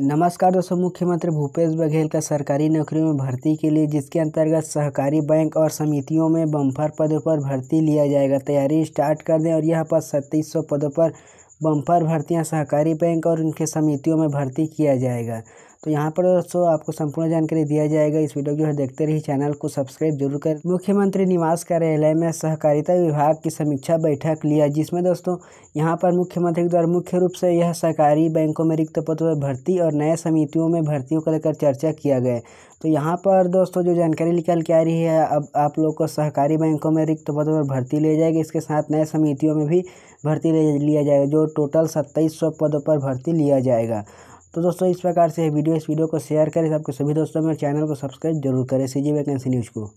नमस्कार दोस्तों मुख्यमंत्री भूपेश बघेल का सरकारी नौकरियों में भर्ती के लिए जिसके अंतर्गत सहकारी बैंक और समितियों में बम्फर पदों पर भर्ती लिया जाएगा तैयारी स्टार्ट कर दें और यह पर सत्तीस सौ पदों पर बम्फर भर्तियां सहकारी बैंक और उनके समितियों में भर्ती किया जाएगा तो यहाँ पर दोस्तों आपको संपूर्ण जानकारी दिया जाएगा इस वीडियो को जो देखते रहिए चैनल को सब्सक्राइब जरूर कर मुख्यमंत्री निवास कार्यालय में सहकारिता विभाग की समीक्षा बैठक लिया जिसमें दोस्तों यहाँ पर मुख्यमंत्री के द्वारा मुख्य रूप से यह सहकारी बैंकों में रिक्त पदों पर भर्ती और नए समितियों में भर्तियों को लेकर चर्चा किया गया तो यहाँ पर दोस्तों जो जानकारी निकल के आ रही है अब आप लोग को सहकारी बैंकों में रिक्त पदों पर भर्ती लिया जाएगी इसके साथ नए समितियों में भी भर्ती लिया जाएगा जो टोटल सत्ताईस सौ पदों पर भर्ती लिया जाएगा तो दोस्तों इस प्रकार से वीडियो इस वीडियो को शेयर करें आपके सभी दोस्तों मेरे चैनल को सब्सक्राइब जरूर करें सी जी वैकेंसी न्यूज़ को